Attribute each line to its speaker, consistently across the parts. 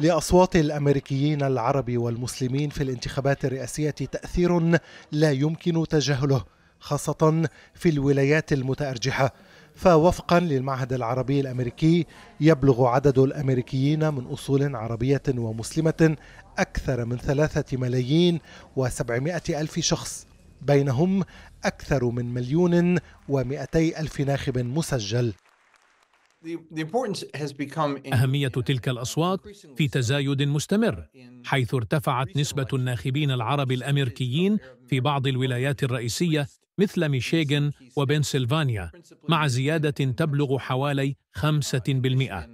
Speaker 1: لأصوات الأمريكيين العرب والمسلمين في الانتخابات الرئاسية تأثير لا يمكن تجاهله خاصة في الولايات المتأرجحة فوفقا للمعهد العربي الامريكي يبلغ عدد الامريكيين من اصول عربيه ومسلمه اكثر من ثلاثه ملايين وسبعمائه الف شخص بينهم اكثر من مليون ومئتي الف ناخب مسجل
Speaker 2: أهمية تلك الأصوات في تزايد مستمر، حيث ارتفعت نسبة الناخبين العرب الأمريكيين في بعض الولايات الرئيسية مثل ميشيغن وبنسلفانيا، مع زيادة تبلغ حوالي 5%.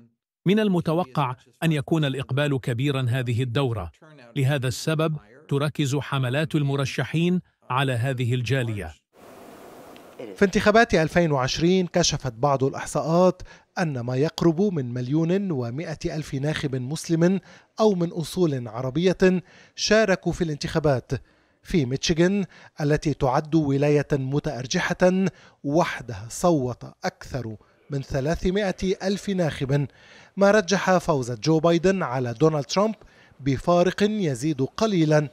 Speaker 2: من المتوقع أن يكون الإقبال كبيرا هذه الدورة، لهذا السبب تركز حملات المرشحين على هذه الجالية.
Speaker 1: في انتخابات 2020 كشفت بعض الإحصاءات أن ما يقرب من مليون ومائة ألف ناخب مسلم أو من أصول عربية شاركوا في الانتخابات في ميتشيغن التي تعد ولاية متأرجحة وحدها صوت أكثر من 300 ألف ناخب ما رجح فوز جو بايدن على دونالد ترامب بفارق يزيد قليلا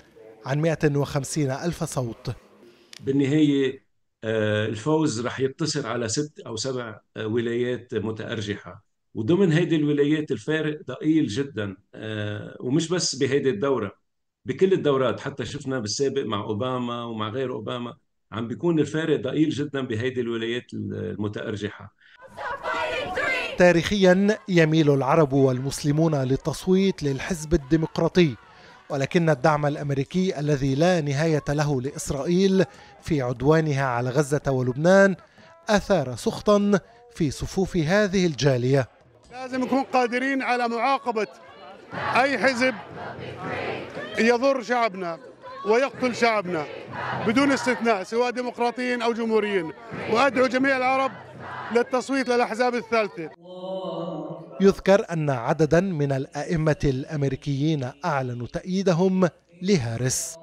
Speaker 1: عن 150 ألف صوت
Speaker 3: بالنهاية آه، الفوز رح يقتصر على ست او سبع آه، ولايات متارجحه وضمن هيدي الولايات الفارق ضئيل جدا آه، ومش بس بهيدي الدوره بكل الدورات حتى شفنا بالسابق مع اوباما ومع غير اوباما عم بيكون الفارق ضئيل جدا بهيدي الولايات المتارجحه
Speaker 1: تاريخيا يميل العرب والمسلمون للتصويت للحزب الديمقراطي ولكن الدعم الامريكي الذي لا نهايه له لاسرائيل في عدوانها على غزه ولبنان اثار سخطا في صفوف هذه الجاليه.
Speaker 4: لازم نكون قادرين على معاقبه اي حزب يضر شعبنا ويقتل شعبنا بدون استثناء سواء ديمقراطيين او جمهوريين وادعو جميع العرب للتصويت للاحزاب الثالثه.
Speaker 1: يذكر أن عددا من الأئمة الأمريكيين أعلنوا تأييدهم لهارس